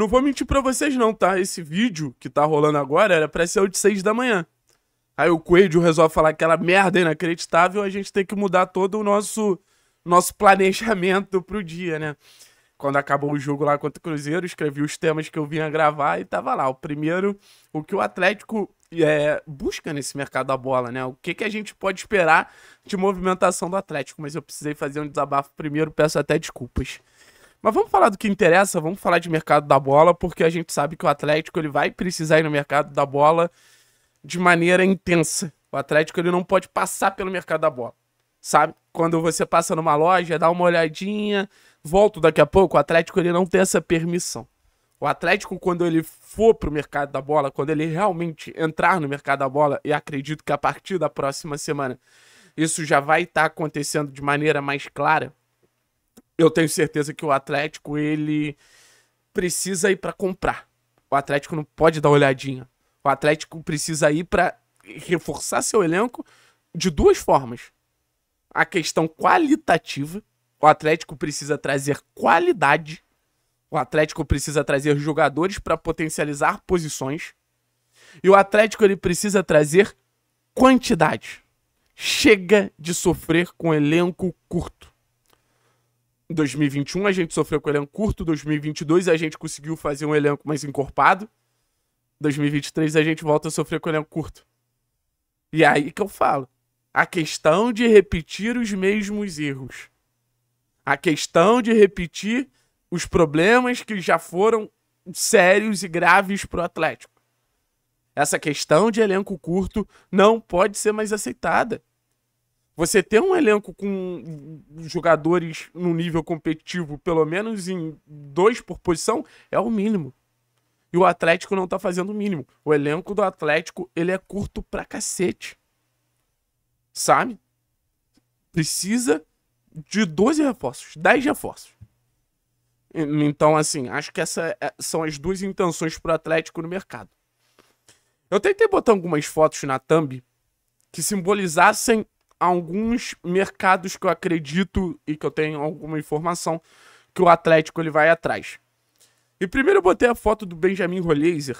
Não vou mentir pra vocês não, tá? Esse vídeo que tá rolando agora era pra ser o de 6 da manhã. Aí o Coelho resolve falar aquela merda inacreditável, a gente tem que mudar todo o nosso, nosso planejamento pro dia, né? Quando acabou o jogo lá contra o Cruzeiro, escrevi os temas que eu vinha gravar e tava lá. O primeiro, o que o Atlético é, busca nesse mercado da bola, né? O que, que a gente pode esperar de movimentação do Atlético. Mas eu precisei fazer um desabafo primeiro, peço até desculpas. Mas vamos falar do que interessa, vamos falar de mercado da bola, porque a gente sabe que o Atlético ele vai precisar ir no mercado da bola de maneira intensa. O Atlético ele não pode passar pelo mercado da bola. Sabe? Quando você passa numa loja, dá uma olhadinha, volto daqui a pouco, o Atlético ele não tem essa permissão. O Atlético, quando ele for pro mercado da bola, quando ele realmente entrar no mercado da bola, e acredito que a partir da próxima semana isso já vai estar tá acontecendo de maneira mais clara, eu tenho certeza que o Atlético, ele precisa ir para comprar. O Atlético não pode dar olhadinha. O Atlético precisa ir para reforçar seu elenco de duas formas. A questão qualitativa, o Atlético precisa trazer qualidade. O Atlético precisa trazer jogadores para potencializar posições. E o Atlético ele precisa trazer quantidade. Chega de sofrer com elenco curto. 2021 a gente sofreu com o elenco curto, 2022 a gente conseguiu fazer um elenco mais encorpado. 2023 a gente volta a sofrer com o elenco curto. E é aí que eu falo. A questão de repetir os mesmos erros. A questão de repetir os problemas que já foram sérios e graves para o Atlético. Essa questão de elenco curto não pode ser mais aceitada. Você ter um elenco com jogadores no nível competitivo, pelo menos em dois por posição, é o mínimo. E o Atlético não tá fazendo o mínimo. O elenco do Atlético, ele é curto pra cacete. Sabe? Precisa de 12 reforços, 10 reforços. Então, assim, acho que essas é, são as duas intenções pro Atlético no mercado. Eu tentei botar algumas fotos na thumb que simbolizassem alguns mercados que eu acredito e que eu tenho alguma informação que o Atlético ele vai atrás. E primeiro eu botei a foto do Benjamin Rollaser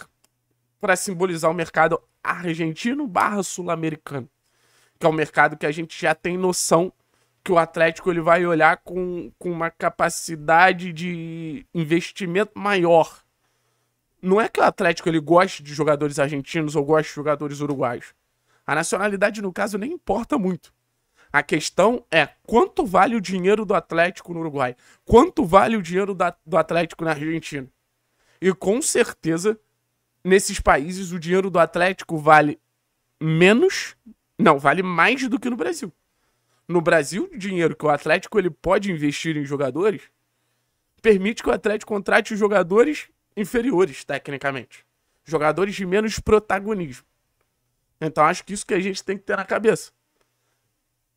para simbolizar o mercado argentino barra sul-americano, que é um mercado que a gente já tem noção que o Atlético ele vai olhar com, com uma capacidade de investimento maior. Não é que o Atlético ele goste de jogadores argentinos ou goste de jogadores uruguaios. A nacionalidade, no caso, nem importa muito. A questão é quanto vale o dinheiro do Atlético no Uruguai? Quanto vale o dinheiro da, do Atlético na Argentina? E com certeza, nesses países, o dinheiro do Atlético vale menos, não, vale mais do que no Brasil. No Brasil, o dinheiro que o Atlético ele pode investir em jogadores permite que o Atlético contrate jogadores inferiores, tecnicamente. Jogadores de menos protagonismo. Então acho que isso que a gente tem que ter na cabeça.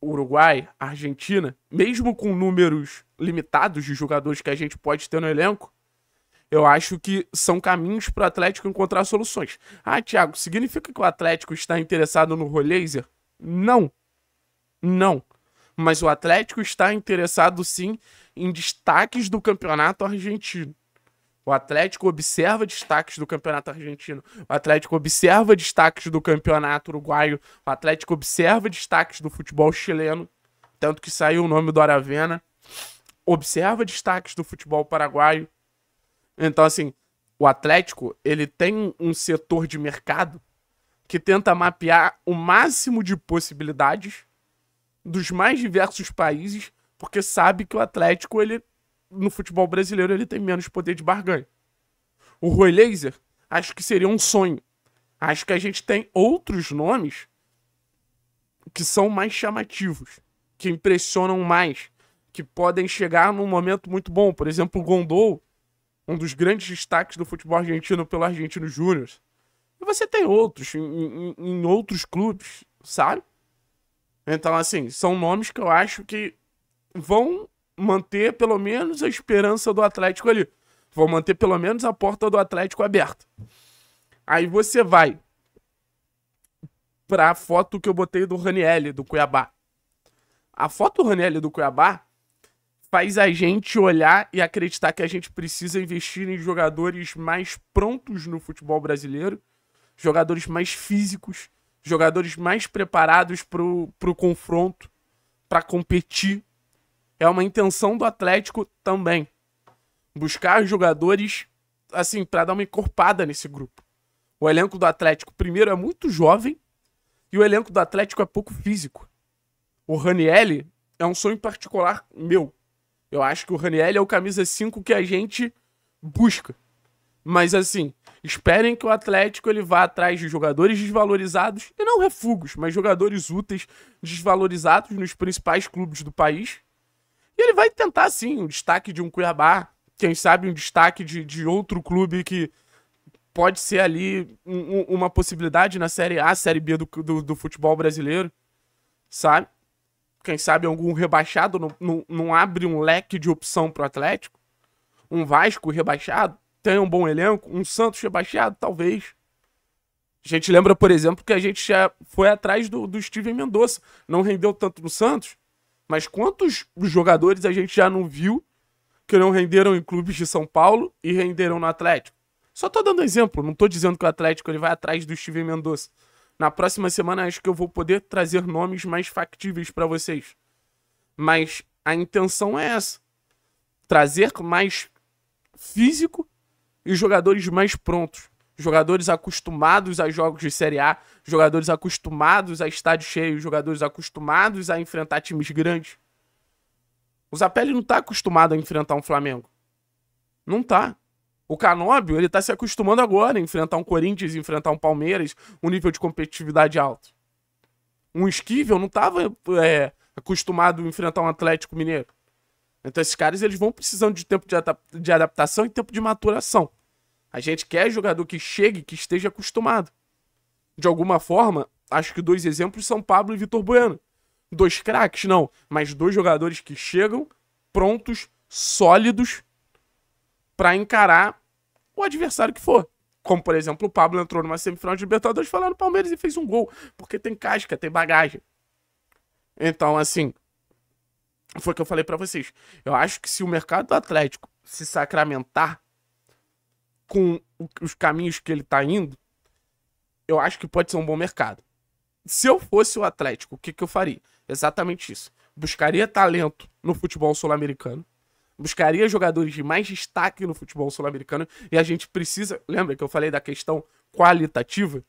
Uruguai, Argentina, mesmo com números limitados de jogadores que a gente pode ter no elenco, eu acho que são caminhos para o Atlético encontrar soluções. Ah, Thiago, significa que o Atlético está interessado no Rolaser? Não. Não. Mas o Atlético está interessado sim em destaques do campeonato argentino. O Atlético observa destaques do campeonato argentino. O Atlético observa destaques do campeonato uruguaio. O Atlético observa destaques do futebol chileno. Tanto que saiu o nome do Aravena. Observa destaques do futebol paraguaio. Então, assim, o Atlético, ele tem um setor de mercado que tenta mapear o máximo de possibilidades dos mais diversos países, porque sabe que o Atlético, ele no futebol brasileiro ele tem menos poder de barganha. O Roy Laser, acho que seria um sonho. Acho que a gente tem outros nomes que são mais chamativos, que impressionam mais, que podem chegar num momento muito bom. Por exemplo, o Gondol, um dos grandes destaques do futebol argentino pelo Argentino Júnior. E você tem outros, em, em, em outros clubes, sabe? Então, assim, são nomes que eu acho que vão manter pelo menos a esperança do Atlético ali. Vou manter pelo menos a porta do Atlético aberta. Aí você vai pra foto que eu botei do Ranielli, do Cuiabá. A foto do Ranielli do Cuiabá faz a gente olhar e acreditar que a gente precisa investir em jogadores mais prontos no futebol brasileiro, jogadores mais físicos, jogadores mais preparados pro, pro confronto, para competir é uma intenção do Atlético também. Buscar jogadores, assim, para dar uma encorpada nesse grupo. O elenco do Atlético, primeiro, é muito jovem e o elenco do Atlético é pouco físico. O Ranielli é um sonho particular meu. Eu acho que o Ranielli é o camisa 5 que a gente busca. Mas assim, esperem que o Atlético ele vá atrás de jogadores desvalorizados e não refugos, mas jogadores úteis, desvalorizados nos principais clubes do país e ele vai tentar, sim, um destaque de um Cuiabá, quem sabe um destaque de, de outro clube que pode ser ali um, um, uma possibilidade na Série A, Série B do, do, do, futebol brasileiro, sabe? Quem sabe algum rebaixado não, não, não abre um leque de opção pro Atlético? Um Vasco rebaixado? Tem um bom elenco? Um Santos rebaixado? Talvez. A gente lembra, por exemplo, que a gente já foi atrás do, do Steven Mendonça. Não rendeu tanto no Santos, mas quantos jogadores a gente já não viu que não renderam em clubes de São Paulo e renderam no Atlético? Só tô dando exemplo, não tô dizendo que o Atlético ele vai atrás do Steven Mendonça. Na próxima semana acho que eu vou poder trazer nomes mais factíveis para vocês. Mas a intenção é essa: trazer mais físico e jogadores mais prontos jogadores acostumados a jogos de Série A, jogadores acostumados a estádio cheio, jogadores acostumados a enfrentar times grandes. O Zapelli não tá acostumado a enfrentar um Flamengo. Não tá. O Canóbio, ele tá se acostumando agora a enfrentar um Corinthians, enfrentar um Palmeiras, um nível de competitividade alto. Um Esquivel não tava é, acostumado a enfrentar um Atlético Mineiro. Então esses caras, eles vão precisando de tempo de, de adaptação e tempo de maturação. A gente quer jogador que chegue, que esteja acostumado. De alguma forma, acho que dois exemplos são Pablo e Vitor Bueno. Dois craques, não, mas dois jogadores que chegam prontos, sólidos para encarar o adversário que for. Como, por exemplo, o Pablo entrou numa semifinal de Libertadores falando no Palmeiras e fez um gol, porque tem casca, tem bagagem. Então, assim, foi o que eu falei para vocês. Eu acho que se o mercado do Atlético se sacramentar com os caminhos que ele tá indo, eu acho que pode ser um bom mercado. Se eu fosse o Atlético, o que, que eu faria? Exatamente isso. Buscaria talento no futebol sul-americano. Buscaria jogadores de mais destaque no futebol sul-americano. E a gente precisa. Lembra que eu falei da questão qualitativa?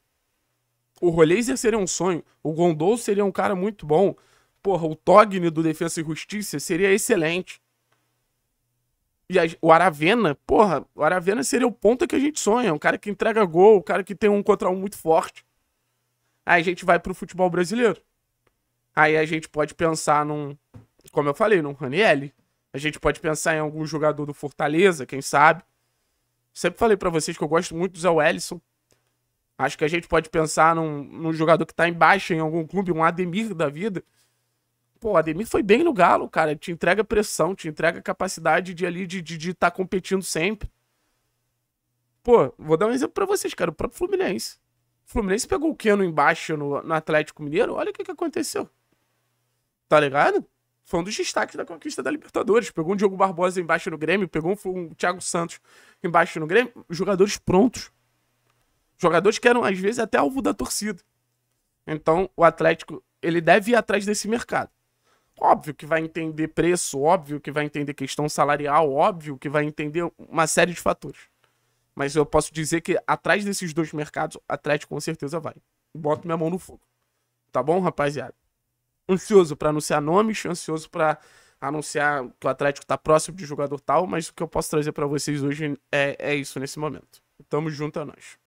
O Roleiser seria um sonho. O Gondol seria um cara muito bom. Porra, o Togni do Defesa e Justiça seria excelente. E o Aravena, porra, o Aravena seria o ponta que a gente sonha. Um cara que entrega gol, um cara que tem um contra um muito forte. Aí a gente vai pro futebol brasileiro. Aí a gente pode pensar num, como eu falei, num Raniel. A gente pode pensar em algum jogador do Fortaleza, quem sabe. Sempre falei para vocês que eu gosto muito do Zé Wellison. Acho que a gente pode pensar num, num jogador que tá embaixo em algum clube, um Ademir da vida, pô, o Ademir foi bem no Galo, cara. Ele te entrega pressão, te entrega capacidade de ali de estar de, de tá competindo sempre. Pô, vou dar um exemplo pra vocês, cara. O próprio Fluminense. O Fluminense pegou o Keno embaixo no, no Atlético Mineiro. Olha o que, que aconteceu. Tá ligado? Foi um dos destaques da conquista da Libertadores. Pegou um Diogo Barbosa embaixo no Grêmio, pegou um, um Thiago Santos embaixo no Grêmio. Jogadores prontos. Jogadores que eram, às vezes, até alvo da torcida. Então, o Atlético, ele deve ir atrás desse mercado. Óbvio que vai entender preço, óbvio que vai entender questão salarial, óbvio que vai entender uma série de fatores. Mas eu posso dizer que atrás desses dois mercados, Atlético com certeza vai. Boto minha mão no fogo. Tá bom, rapaziada? Ansioso para anunciar nomes, ansioso para anunciar que o Atlético tá próximo de jogador tal, mas o que eu posso trazer para vocês hoje é, é isso nesse momento. Tamo junto a é nós.